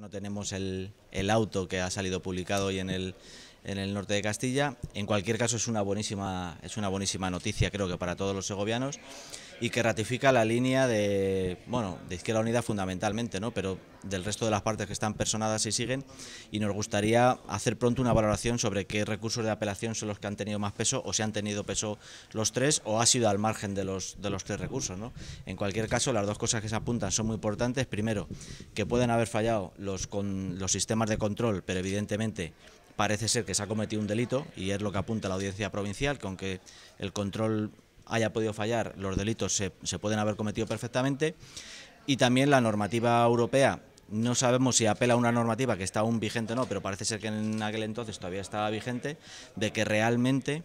no tenemos el, auto que ha salido publicado hoy en el, en el norte de Castilla. En cualquier caso es una buenísima, es una buenísima noticia creo que para todos los segovianos y que ratifica la línea de, bueno, de Izquierda Unida fundamentalmente, ¿no? pero del resto de las partes que están personadas y siguen, y nos gustaría hacer pronto una valoración sobre qué recursos de apelación son los que han tenido más peso, o si han tenido peso los tres, o ha sido al margen de los, de los tres recursos. En cualquier caso, las dos cosas que se apuntan son muy importantes. Primero, que pueden haber fallado los, con, los sistemas de control, pero evidentemente parece ser que se ha cometido un delito, y es lo que apunta la audiencia provincial, con que el control haya podido fallar, los delitos se, pueden haber cometido perfectamente. Y también la normativa europea no sabemos si apela a una normativa que está aún vigente o no, pero parece ser que en aquel entonces todavía estaba vigente, de que realmente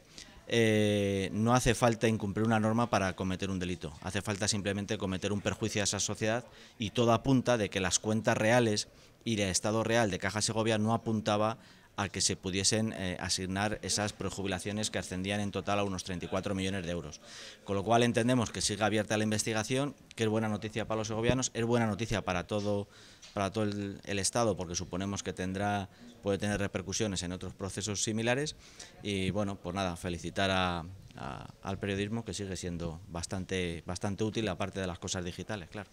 eh, no hace falta incumplir una norma para cometer un delito. Hace falta simplemente cometer un perjuicio a esa sociedad y todo apunta de que las cuentas reales y de estado real de Caja Segovia no apuntaba a que se pudiesen eh, asignar esas prejubilaciones que ascendían en total a unos 34 millones de euros. Con lo cual entendemos que sigue abierta la investigación, que es buena noticia para los segovianos, es buena noticia para todo, para todo el, Estado, porque suponemos que tendrá, puede tener repercusiones en otros procesos similares. Y bueno, pues nada, felicitar a, al periodismo que sigue siendo bastante, bastante útil, aparte de las cosas digitales, claro.